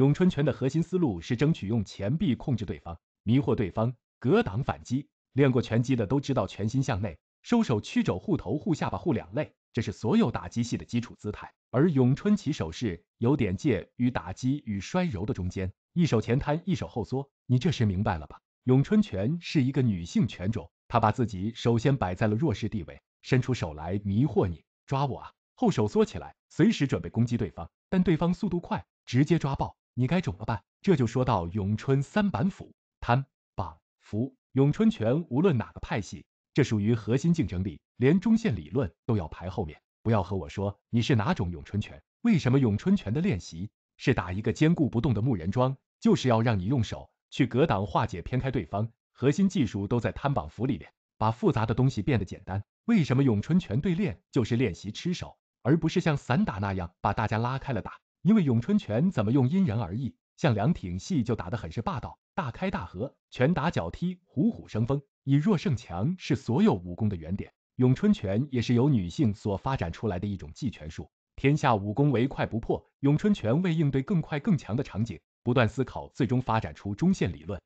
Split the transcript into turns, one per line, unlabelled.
咏春拳的核心思路是争取用前臂控制对方，迷惑对方，格挡反击。练过拳击的都知道，拳心向内，收手屈肘护头、护下巴、护两肋，这是所有打击系的基础姿态。而咏春起手势有点介于打击与摔柔的中间，一手前摊，一手后缩。你这时明白了吧？咏春拳是一个女性拳种，她把自己首先摆在了弱势地位，伸出手来迷惑你，抓我啊！后手缩起来，随时准备攻击对方。但对方速度快，直接抓爆。你该怎么办？这就说到咏春三板斧：摊、绑、扶。咏春拳无论哪个派系，这属于核心竞争力，连中线理论都要排后面。不要和我说你是哪种咏春拳，为什么咏春拳的练习是打一个坚固不动的木人桩，就是要让你用手去格挡、化解、偏开对方，核心技术都在摊绑服里面，把复杂的东西变得简单。为什么咏春拳对练就是练习吃手，而不是像散打那样把大家拉开了打？因为咏春拳怎么用因人而异，像梁挺戏就打得很是霸道，大开大合，拳打脚踢，虎虎生风，以弱胜强是所有武功的原点。咏春拳也是由女性所发展出来的一种技拳术。天下武功唯快不破，咏春拳为应对更快更强的场景，不断思考，最终发展出中线理论。